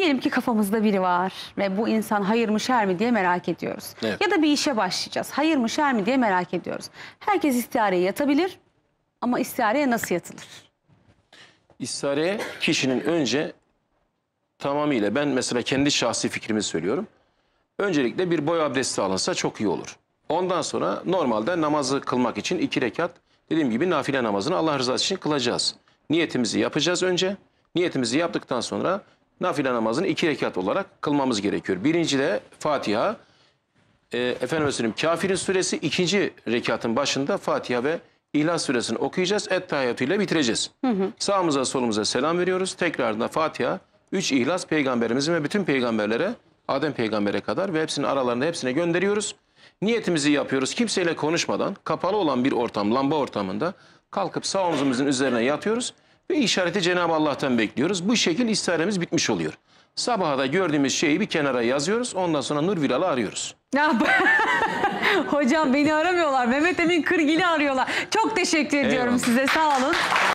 Diyelim ki kafamızda biri var ve bu insan hayır mı şer mi diye merak ediyoruz. Evet. Ya da bir işe başlayacağız. Hayır mı şer mi diye merak ediyoruz. Herkes istihareye yatabilir ama istihareye nasıl yatılır? İstihareye kişinin önce tamamıyla ben mesela kendi şahsi fikrimi söylüyorum. Öncelikle bir boy abdesti alınsa çok iyi olur. Ondan sonra normalde namazı kılmak için iki rekat dediğim gibi nafile namazını Allah rızası için kılacağız. Niyetimizi yapacağız önce. Niyetimizi yaptıktan sonra nafile namazını iki rekat olarak kılmamız gerekiyor. Birinci de Fatiha, e, ee, efendim söyleyeyim kafirin suresi ikinci rekatın başında Fatiha ve İhlas suresini okuyacağız. Ettehiyatü ile bitireceğiz. Hı hı. Sağımıza solumuza selam veriyoruz. Tekrarında Fatiha, üç İhlas peygamberimizin ve bütün peygamberlere, Adem peygambere kadar ve hepsinin aralarında hepsine gönderiyoruz. Niyetimizi yapıyoruz. Kimseyle konuşmadan kapalı olan bir ortam, lamba ortamında kalkıp sağ omzumuzun üzerine yatıyoruz. Ve işareti Cenab-ı Allah'tan bekliyoruz. Bu şekil istiharemiz bitmiş oluyor. Sabaha da gördüğümüz şeyi bir kenara yazıyoruz. Ondan sonra Nur Viral'ı arıyoruz. hocam beni aramıyorlar. Mehmet Emin Kırgil'i arıyorlar. Çok teşekkür ediyorum Eyvallah. size. Sağ olun.